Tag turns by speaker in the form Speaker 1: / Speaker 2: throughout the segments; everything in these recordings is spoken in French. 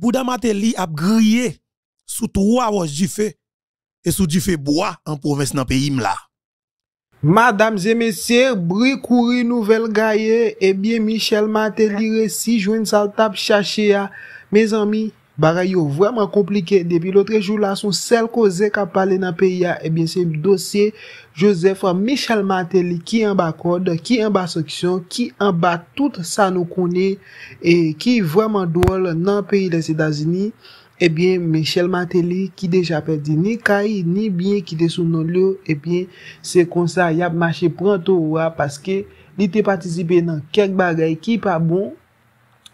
Speaker 1: Bouddha Mateli a grillé sous trois roches du feu et sous du feu
Speaker 2: bois en province dans pays là. Madame et messieurs, bri Nouvelle Gaillée, et eh bien Michel Mateli si je vous saltable tap à mes amis. Baray yo vweman komplike, depi lotre jou la son sel koze ka pale nan peyi ya, ebyen eh se dosye Joseph Michel Martelly ki en ba kode, ki en ba seksyon, ki en ba tout sa nou kone, ebiye ki vweman dole nan peyi de Sedazini, ebyen eh Michel Martelly ki deja pe di ni kayi, ni bie ki de sou non lyo, ebyen eh se konsa yap mache pranto wwa, paske li te patizipe nan kek bagay ki pa bon,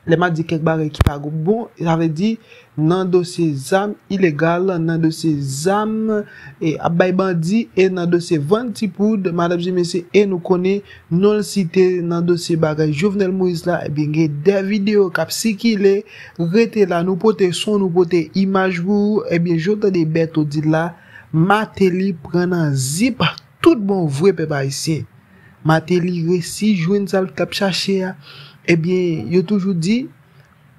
Speaker 2: Le ma di kek bagay ki pa go bon, la ve di, nan dosye zam, ilegal, nan dosye zam, e abay ah, bandi, e nan dosye vantipou, de madabji mese, e nou kone, non site, nan dosye bagay, jovenel mou isla, e eh bin ge devideo, kap si ki le, rete la, nou pote son, nou pote imaj wou, e eh bin jota de beto di la, ma te li prenen zip, tout bon vwe pe pa isi, ma te li resi, jwen salp tap chache ya, Ebyen, eh yo toujou di,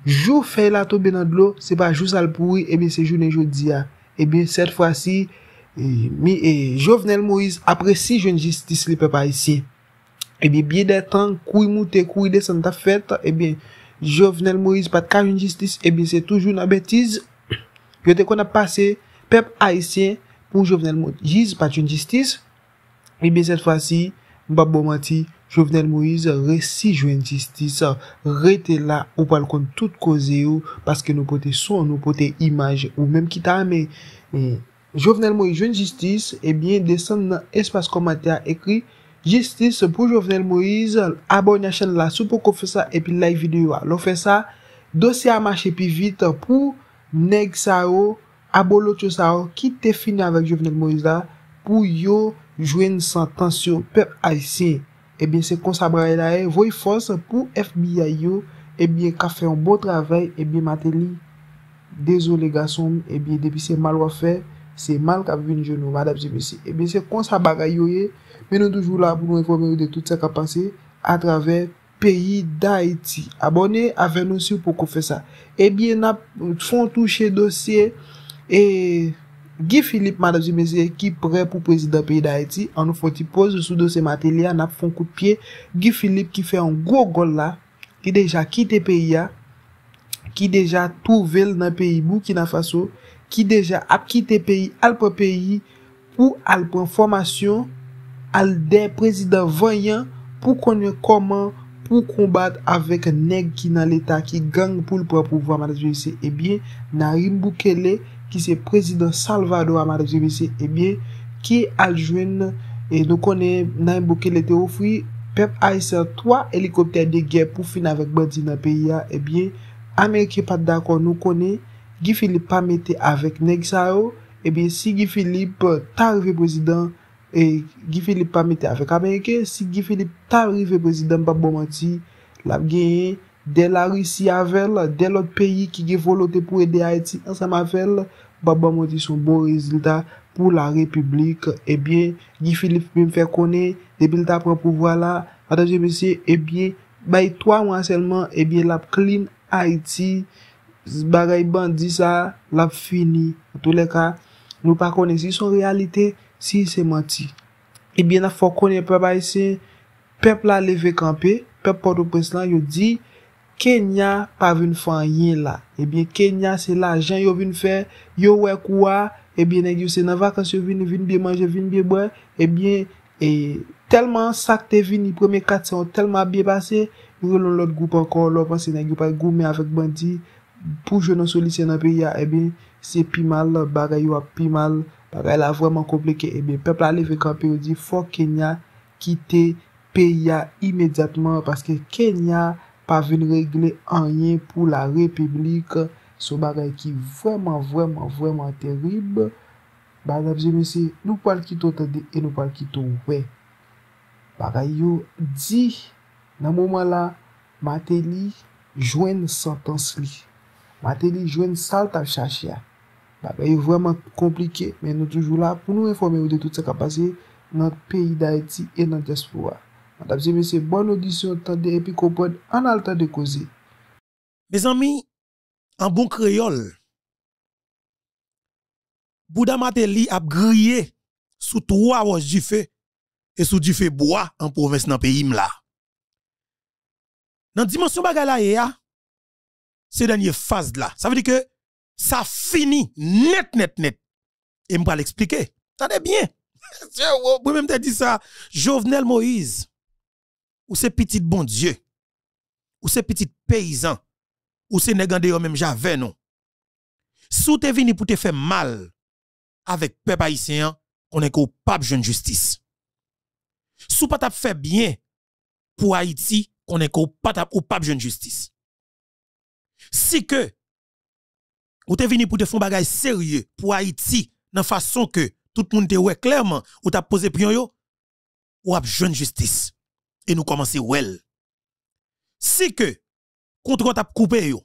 Speaker 2: jou fey la toube nan dlo, se ba jou salpoui, ebyen, eh se jou ne jou di ya. Ebyen, set fwa si, mi, e, eh jovenel Moise, apresi joun jistis li pepe Aisyen. Ebyen, biye detan, kouy moute, kouy desan ta fet, ebyen, jovenel Moise pat ka joun jistis, ebyen, se toujou nan betiz, yo te kon ap pase, pepe Aisyen, mou jovenel Moise pat joun jistis, ebyen, set fwa si, mba bomati, Jouvenel Moïse re si Jouvenel Justice re te la ou pal kon tout koze yo paske nou pote son, nou pote imaj ou menm ki ta ame. Mm. Jouvenel Moïse, Jouvenel Justice, e bie desan nan espas komate a ekri Justice pou Jouvenel Moïse, abon yon chan la sou pou kou fe sa epi la evide yo a lo fe sa dosi a mache pi vit pou neg sa o, abon lot yo sa o, ki te fini avek Jouvenel Moïse la pou yo jwen san tansyon pep a yi si. E eh bie se konsabaray la e, voy fos pou FBI yo E eh bie ka fe yon bo travay, e eh bie mateli Dezo le gason, e bie debi se mal wafè Se mal ka veni jounou, madap se bese E bie se konsabaray yo ye Menon toujou la pou nou ekvormerou de tout se ka panse A travè, peyi da Haiti Abone avè nou si pou kon fe sa E bie na, fon touche dosye E... Gifilip Madaji Meseye ki pre pou prezidat peyi da eti, an nou foti pose sou do se matelia nap fon koupye. Gifilip ki fe an gwo gol la, ki deja kite peyi ya, ki deja touvel nan peyi bou ki nan faso, ki deja ap kite peyi al pou peyi pou al pou an formasyon al den prezidat vanyan pou konye koman pou kombat avèk neg ki nan leta ki gang pou lpou apou vwa Madaji Meseye. Ebyen eh nan rim bou kele. Ki se prezident Salvador Amadeus Yvesi, ebyen, eh ki aljwen, e eh, nou konen nan e bouke lete oufwi, pep a yser 3 helikopter de gè pou fin avèk badi nan peyi ya, ebyen, eh Amerike pat da kon nou konen, gi Filip pa metè avèk Negsaro, ebyen, si gi Filip ta rive prezident, e, gi Filip pa metè avèk Amerike, si gi Filip ta rive prezident pa Bomanti, la genye, De la risi avel, de lot peyi ki ge volote pou ede Haiti an sa mavel, ba ba mwoti sou bon rezultat pou la republik. Ebyen, eh gifilif mi mfè kone, ebyen ta prou pou vwala. Atajè mwisi, ebyen, eh bayi 3 mwan selman, ebyen, eh lap klim Haiti. Z bagay bandi sa, lap fini. Tou le ka, mwou pa kone si sou realite, si se manti. Ebyen, la fò kone, pe ba yse, pep la leve kampe, pep pa do preslan yon di, kenya pa vin fan yin la ebyen kenya se la jan yo vin fe yo wek wwa ebyen negyo se nan vakans yo vin vin bie manje, vin bie bwen ebyen e telman sakte vin i preme kat se an telman bie pase yon lout lout goup ankon lout se negyo pa goup me avet bandi pou jounon solise nan piya ebyen se pi mal bagay yo api mal bagay la vweman komplike ebyen pepla li fe kapi ou di fok kenya kite piya imediatman paske kenya pa ven regle anyen pou la republik, sou bagay ki vwèman, vwèman, vwèman terib, bagay ap jeme se, nou pal ki to tade, e nou pal ki to wè. Bagay yo di, nan mouman la, mate li, jwen santans li. Mate li jwen salta chache ya. Bagay yo vwèman komplike, men nou toujou la, pou nou informe ou de tout se kapase, nan peyi da eti, e nan jespo wa. Madame bonne audition, tendez et puis comprenez en de causer. Mes amis, en bon créole, Bouddha Mateli a grillé
Speaker 1: sous trois roches du feu et sous du feu bois en province dans pays Dans la dimension la la c'est dernière phase là. Ça veut dire que ça finit net, net, net. Et je vais l'expliquer. Tenez bien. Vous même dit ça. Jovenel Moïse ou c'est petit bon Dieu, ou ces petit paysan, ou ces négandés, même j'avais non. vous t'es venu pour te faire mal avec peuple haïtien, on est qu'au pape jeune justice. Sou pas fait bien pour Haïti, on est qu'au pape jeune justice. Si que ou te venu pour te faire bagage sérieux pour Haïti, dans façon que tout le monde te voit clairement, ou t'as posé pion yo, ou pape jeune justice et nous commencer well. Si que contrat t'a coupé yo,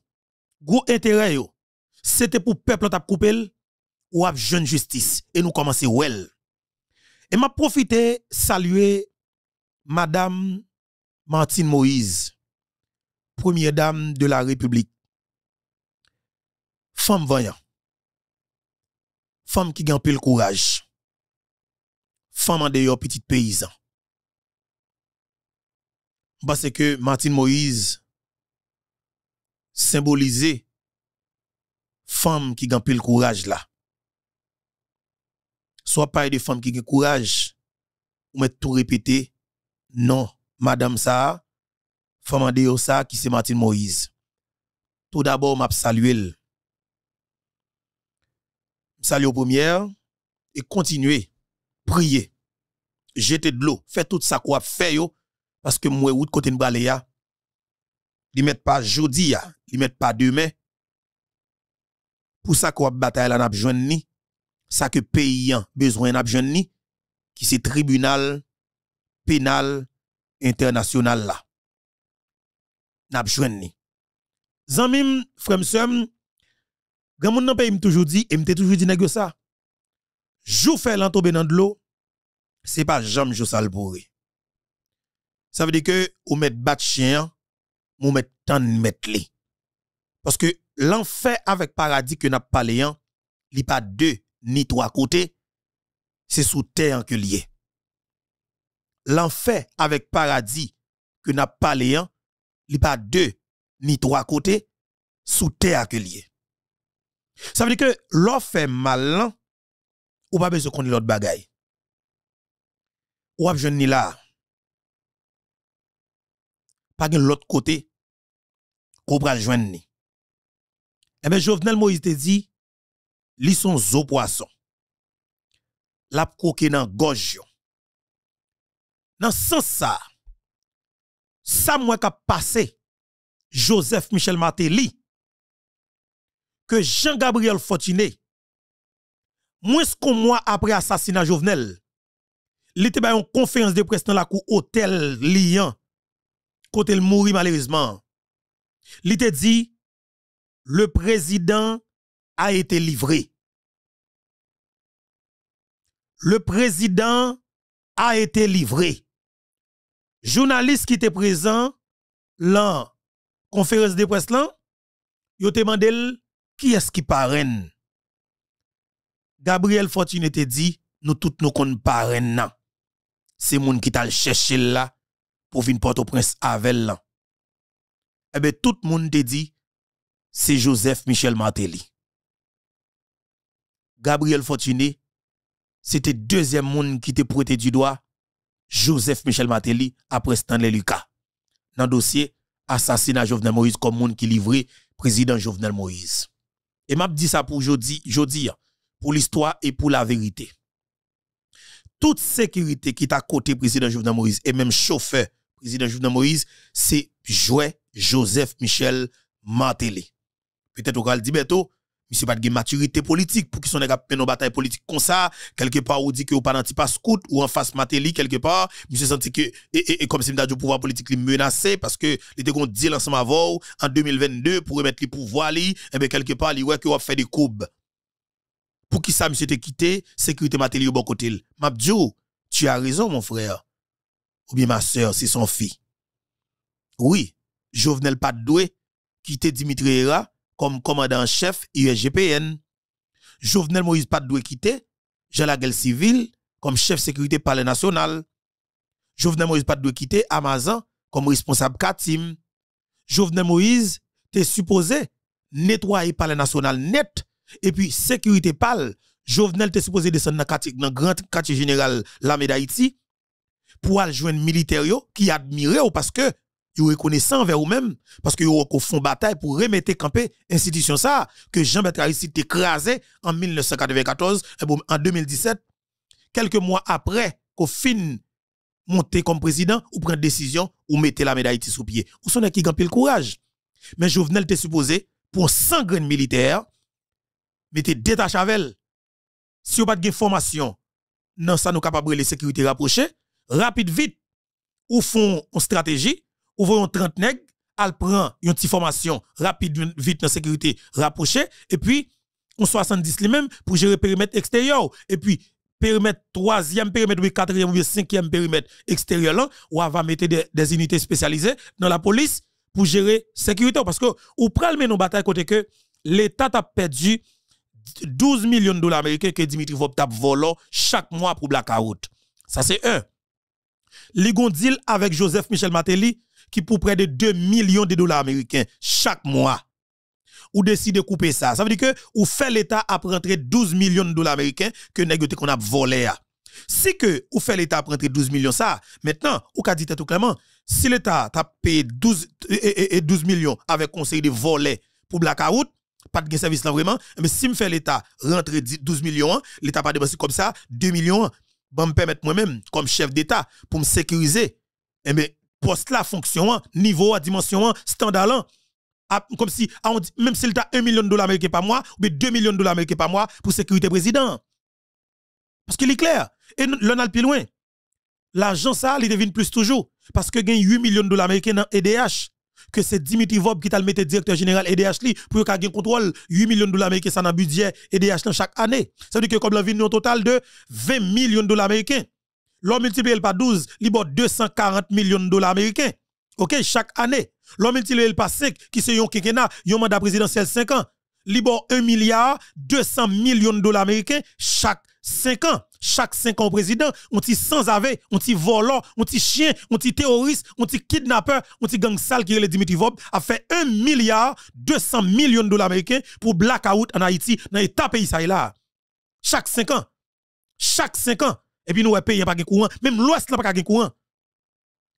Speaker 1: gros intérêt yo, c'était pour peuple t'a coupé ou a jeune justice et nous commencer well. Et m'a profité saluer madame Martine Moïse, première dame de la République. Femme voyant. Femme qui gagne le courage. Femme en dehors petite paysan parce bah, que Martin Moïse symbolisait femme qui gagne le courage là. Soit pas de femme qui le courage, ou mettre tout répéter, non, madame ça, femme de ça qui c'est Martin Moïse. Tout d'abord, m'a salué. Salut aux et continuez, priez, jetez de l'eau, faites tout ça quoi fait yo parce que moi route côté nous aller là li mettent pas jodi ya li mettent pas demain pour ça qu'on bataille là n'a ni ça que pays besoin n'a joindre ni qui c'est tribunal pénal international là n'a ni zamim frère grand monde dans pays toujours dit et m'était toujours dit nèg ça jou fait l'entomber dans de l'eau c'est pas jamais jou sale bourré ça veut dire que vous mettez bat chien, vous mettez tant de mettre Parce que l'enfer avec paradis que n'a pas il li pas deux ni trois côtés, c'est sous terre que lié. L'enfer avec paradis que n'a pas il li pas deux ni trois côtés, sous terre que lié. Ça veut dire que l'offre malin malin, ou pas besoin qu'on l'autre bagaille.
Speaker 3: Ou pas besoin ni là pas de l'autre côté qu'on pral joindre. Eh bien,
Speaker 1: Jovenel Moïse te dit, li son zo poisson. La koke nan gorge. Dans Nan sens ça sa mwen ka passé Joseph Michel Martelly, que Jean-Gabriel Fortuné, moins qu'un mois après assassinat Jovenel, il était une conférence de presse dans la cour hôtel Lyon
Speaker 3: côté le mourit malheureusement. Il te dit, le président a été livré. Le
Speaker 1: président a été livré. Journaliste qui était présent, la conférence de presse là, t'a demandé qui est-ce qui parraine. Gabriel Fortuné te dit, nous tous nous connaissons parraine C'est mon qui t'a cherché là pour venir Port-au-Prince avec Eh bien, tout le monde te dit, c'est Joseph Michel Martelly. Gabriel Fortuné, c'était deuxième monde qui te prêté du doigt, Joseph Michel Martelly, après Stanley Lucas. Dans le dossier, assassinat Jovenel Moïse comme monde qui livrait président Jovenel Moïse. Et m'a dit ça pour jodi, pour l'histoire et pour la vérité. Toute sécurité qui t'a côté président Jovenel Moïse et même chauffeur président Jovenel Moïse, c'est Jouet Joseph Michel Mateli. Peut-être qu'on le dire bientôt, monsieur pas de maturité politique pour qu'ils sont en bataille politique comme ça, quelque part on dit que ou pas passe scout ou en face Mateli quelque part, monsieur senti que et, et, et comme si le pouvoir politique li menacé parce que les était qu'on deal ensemble avant en 2022 pour remettre le pouvoir li, et eh bien quelque part il ouais que fait des courbes. Pour qui ça monsieur te quitté, sécurité Mateli au bon côté. Mabdjou, tu as raison mon frère ou bien ma soeur, c'est son fils Oui, Jovenel Padoué quitter Dimitri Hera comme commandant chef USGPN. Jovenel Moïse Padoué quitter Jean laguel Civil comme chef sécurité palais national. Jovenel Moïse Padoué quitter Amazon comme responsable Katim. Jovenel Moïse t'es supposé nettoyer palais national net et puis sécurité pal. Jovenel t'es supposé descendre dans le grand quartier général la d'Haïti pour aller joindre militaire qui admirait ou parce que vous reconnaissant envers vous-même parce que vous font bataille pour remettre camper institution ça que Jean-Bertrand Aristide écrasé en 1994 eh en 2017 quelques mois après qu'au fin monter comme président ou prendre décision ou mettre la médaille sous pied ou son qui le courage mais Jovenel te supposer, pour 100 graines militaires mettez détaché avec elle si vous pas de formation non ça nous capable de sécurité rapprochée rapide vite, ou font une stratégie, ou voyons 30 nègres, al prend une petite formation rapide vite dans sécurité rapprochée et puis on 70 les même pour gérer périmètre extérieur et puis périmètre troisième périmètre ou quatrième ou cinquième périmètre extérieur là ou va mettre des, unités spécialisées dans la police pour gérer sécurité parce que ou pral mener bataille côté que l'état a perdu 12 millions de dollars américains que Dimitri Vop a volant chaque mois pour blackout ça c'est un li deal avec Joseph Michel Matéli qui pour près de 2 millions de dollars américains chaque mois. Ou décide de couper ça. Ça veut dire que ou fait l'État à rentrer 12 millions de dollars américains que négoté qu'on a volé. Si que ou fait l'État à rentrer 12 millions ça, maintenant, ou qu'a dit tout clairement, si l'État t'a payé 12, 12 millions avec conseil de voler pour blackout, pas de service là vraiment, mais eh ben, si me fait l'État rentrer 12 millions, l'État pas dépensé comme ça 2 millions va me permettre moi-même comme chef d'État pour me sécuriser. Et eh mais poste là fonction niveau dimension standard ah, comme si ah, même s'il t'a 1 million de dollars américains par mois ou 2 millions de dollars américains par mois pour sécurité président. Parce qu'il est clair et l'on a le plus loin. L'argent ça, il devine plus toujours parce que gagne 8 millions de dollars américains dans EDH que c'est Dimitri Vob qui t'a le mettre directeur général EDH pour qu'il ait contrôle 8 millions de dollars américains e dans le budget EDH chaque année. Ça veut dire que comme la vient un total de 20 millions de dollars américains. L'homme multiplié par 12, il 240 millions de dollars américains. OK, chaque année. L'homme multiplié par 5 qui est un un mandat présidentiel 5 ans. Il 1 milliard 200 millions de dollars américains chaque 5 ans chaque cinq ans président, on ti sans ave, on ti volant, on ti chien, on ti terroriste, on ti kidnappeur, on ti gang sale qui est le Dimitri Vob, a fait 1 milliard 200 millions de dollars américains pour blackout en Haïti, dans l'état pays ça là. Chaque cinq ans. Chaque cinq ans. Et puis nous, le pays pas de courant, même l'Ouest n'a pas de courant.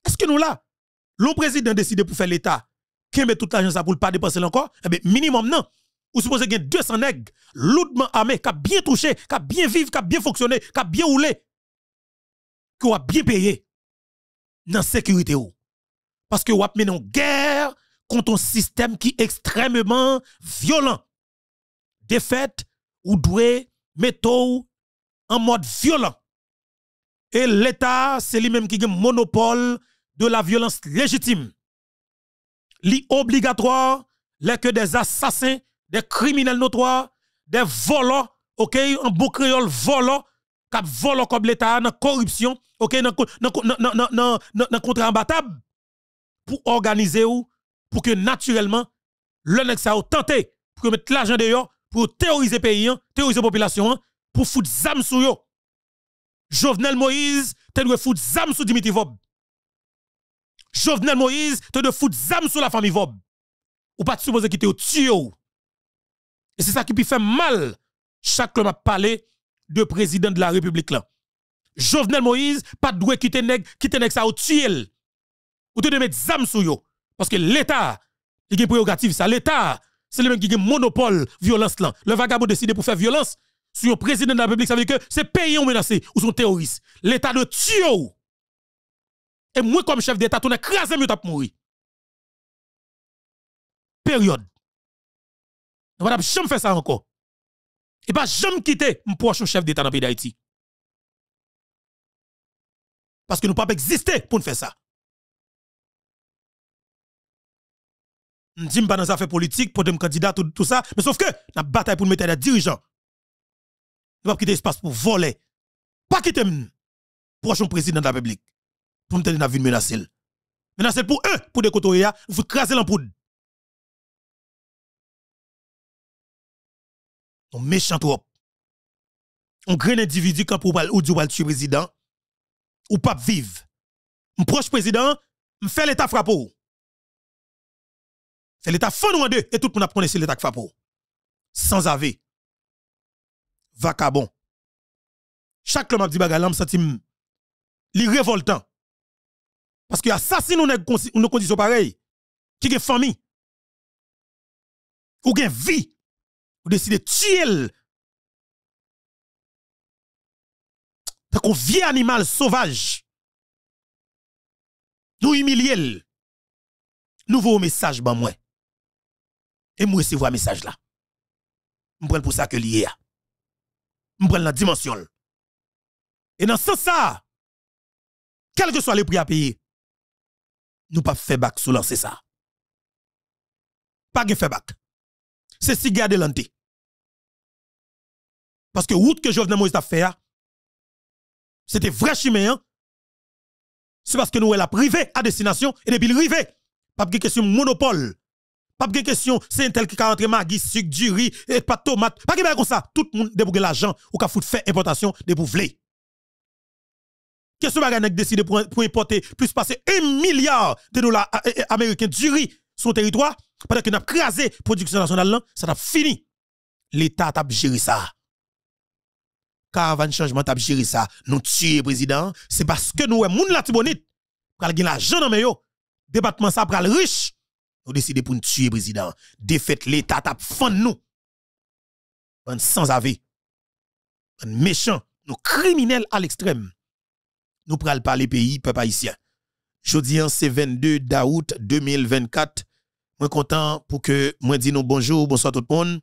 Speaker 1: Est-ce que nous là, le président décide pour faire l'État, qui met toute l'argent ça pour ne pas dépenser encore? Eh bien, minimum non. Ou supposez qu'il 200 nègres lourdement armés, qui bien touché, qui bien vivre, qui bien fonctionné, qui bien roulé, qui ont bien payé dans la sécurité. Parce que vous avez mené une guerre contre un système qui est extrêmement violent. Défaite, ou doué, mettre en mode violent. Et l'État, c'est lui-même qui a monopole de la violence légitime. L'obligatoire obligatoire, les que des assassins des criminels notoires, des volants, OK, en bon créole volants cap volants comme l'état dans corruption, OK, dans le contrat imbattable pour organiser ou pour que naturellement le nèg ou tente pour mettre l'argent dehors pour terroriser pays, hein, terroriser population, hein, pour foutre zam sur yo. Jovenel Moïse, tu de foutre zam sur Dimitri Vob. Jovenel Moïse, tu de foutre zam sur la famille Vob. Ou pas supposé qu'il au tuyau. Et c'est ça qui peut faire mal chaque m'a parlé de président de la République là. Jovenel Moïse, pas de quitter nèg, quitter nèg ça au tuer. Ou te de mettre zam sou yo. Parce que l'État, il y a prérogative ça. L'État, c'est le même qui a monopole violence là. Le vagabond décide pour faire violence sur le président de la République, ça veut dire que c'est pays ont menacé ou sont
Speaker 3: terroristes. L'État de tue Et moi, comme chef d'État, on a crasé mieux mourir. Période. Je ne jamais faire ça encore. Et pas jamais quitter mon prochain chef d'État dans le pays d'Haïti. Parce que nous ne pouvons pas exister pour nous faire ça. Je ne dis pas dans les affaires politiques, pour des candidats, tout, tout, ça. Mais sauf que,
Speaker 1: la bataille pour nous mettre des dirigeants. Nous ne pas quitter l'espace pour voler. Pas quitter
Speaker 3: le prochain président de la République. Pour nous tenir dans la vie pour eux, pour des côtés, vous craser l'ampoule. Un méchant trop. On crée individu quand pour ou du tuer président. Ou pas vivre. Un proche président, me fait l'état frappe. C'est l'état fond de deux et tout le monde connaît l'état frappe. Sans avis. Vacabon. Chaque homme a dit bagalam sentim révoltant. Parce que assassin ou nos conditions pareilles qui une famille ou gen vie vous décidez de tuer. T'as qu'on vieux animal sauvage. Nous humilier.
Speaker 1: Nouveau message, ben moi. Et moi, recevoir un message là.
Speaker 3: Je pour ça que lié. Je prends la dimension. Et dans ce ça, quel que soit le prix à payer, nous pas fait back sous lancer ça. Pas de fait back c'est si garder l'anté. Parce que route que Jovenel Moïse a fait, c'était vrai chiméen. Hein. C'est parce que nous, elle a privé à destination et depuis le rivé.
Speaker 1: Pas de question monopole. Pas de question, c'est un tel qui a rentré magis sucre, du riz, et pas de tomate. Pas de comme ça. Tout le monde débouge l'argent ou qu'a foutre fait importation de bouvler. Qu'est-ce que vous décidé pour, importer plus passer 1 milliard de dollars euh, euh, américains du riz sur le territoire? Pendant que nous avons crasé la production nationale, ça a fini. L'État a géré ça. Caravane changement a géré ça. Nous tuer président, c'est parce que nous sommes la tibonite. Pour gagner l'argent dans yo. Département ça le riche. Nous décidé pour nous tuer président. Défaite l'État a fond nous. sommes sans Nous Ben méchant, nous criminels à l'extrême. Nous prenons parler pays peuple haïtien. Jodi c'est 22 d'août 2024 suis content pour que moi dis bonjour, bonsoir tout le monde.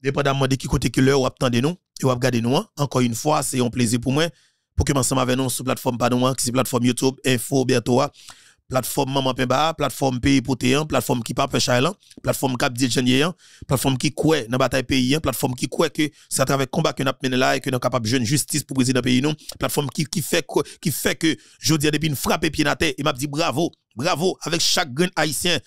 Speaker 1: Dépendamment de qui côté que l'heure ou attendez nous et ou regardez nous encore une fois, c'est un plaisir pour moi pour que m'ensemble avec nous sur plateforme pardon, qui la plateforme YouTube Info bientôt. Hein plateforme Maman Pemba, plateforme Pays Potéan, plateforme qui parle Chailan, plateforme Cap Diéjanian, plateforme qui croit dans la bataille paysan, hein, plateforme qui croit que c'est à travers le combat que nous avons là et que nous sommes capables de une justice pour le président pays non, plateforme qui, qui, fait, qui fait que je dis depuis une frappe pied à terre et m'a dit bravo, bravo avec chaque grain haïtien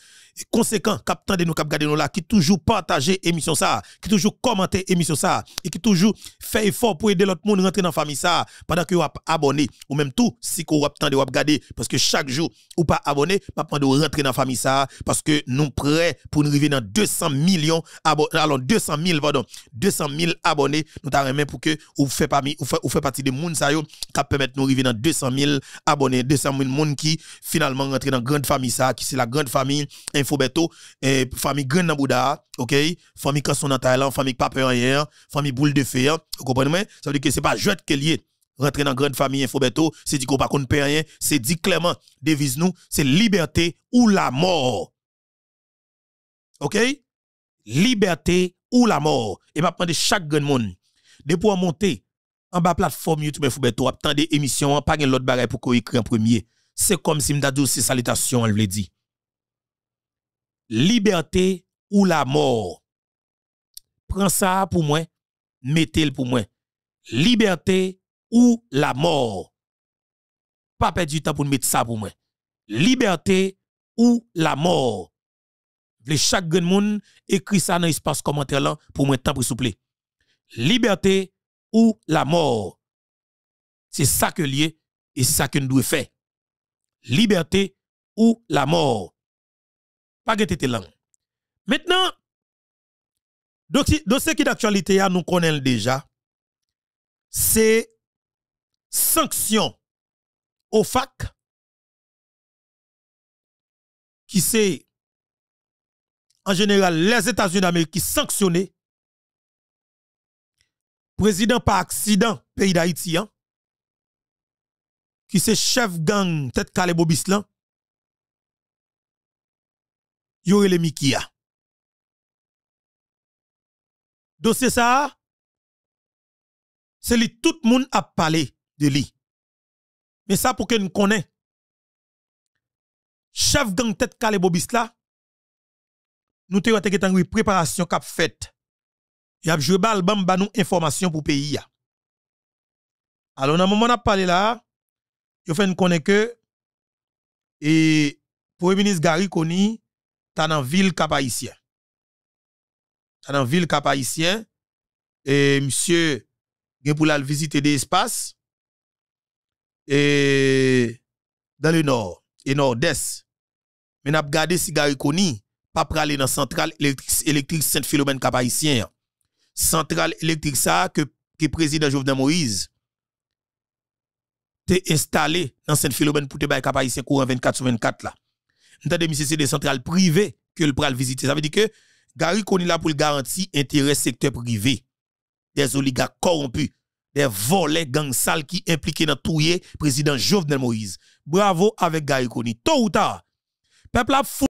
Speaker 1: conséquent captain de nous cap nous là qui toujours partager émission ça qui toujours commenter émission ça et qui toujours fait effort pour aider l'autre monde rentrer dans la famille ça pendant que vous abonné ou même tout si vous avez de parce que chaque jour ou pas abonné pas de rentrer dans famille ça parce que nous prêts pour nous arriver dans 200 millions alors 200 000 pardon 200 000 abonnés nous t'arrêtons pour que vous fait ou partie de monde ça yo qui de nous arriver dans 200 000 abonnés 200 000 monde qui finalement rentrer dans la grande famille ça qui c'est la grande famille Fobeto, famille grande Nabouda, ok, famille Kasson en Thaïlande, famille Pape rien, famille Boule de Fer, vous comprenez? Ça veut dire que c'est pas jouet qui est Rentrer dans grande famille Infobeto, c'est dit qu'on pas qu'on rien, c'est dit clairement, devise nous, c'est liberté ou la mort. Ok? Liberté ou la mort. Et maintenant, de chaque grand monde, de pouvoir monter en bas plateforme YouTube Infobeto, des émissions pas l'autre bagarre pour qu'on écrit en premier. C'est comme si dit c'est salutation, elle l'a dit liberté ou la mort. Prends ça pour moi, mettez-le pour moi. Liberté ou la mort. Pas perdre du temps pour mettre ça pour moi. Liberté ou la mort. Vle chaque grand monde écrit ça dans l'espace commentaire là pour moi temps pour souple. Liberté ou la mort.
Speaker 3: C'est ça que lié et ça que nous devons faire. Liberté ou la mort. Pas de langue. Maintenant, ce qui d'actualité, hein, nous connaissons déjà, c'est sanction au fac qui c'est en général les États-Unis d'Amérique qui président par accident pays d'Haïti hein, qui c'est chef gang tête calé Bobislan yore le Mikia. Dossier ça, c'est tout le monde a parlé de lui. Mais ça pour que nous connaissions. Chef gang tête calé Bobis là, nous te en préparation cap
Speaker 1: faite. Y a joué bal bam banou nous information pour pays Alors dans moment on a parlé là, yo fait nous connaître que et premier ministre Gary Koni ta dans ville cap haïtien. Ta dans ville cap et monsieur gen pour la visiter des espaces et dans le nord et nord-est. Mais n'a gardé cigare koni pas prale dans centrale électrique Saint-Philomène cap Centrale électrique ça que le président Jovenel Moïse te installé dans Saint-Philomène pour te faire cap courant 24 sur 24 là. Entendez, c'est des centrales privées que le pral visiter. Ça veut dire que Gary Koni là pour le garantir intérêt secteur privé. Des oligarques corrompus, des volets gang
Speaker 3: sales qui impliquent dans tout président Jovenel Moïse. Bravo avec Gary Koni. Tôt ou tard, peuple a fou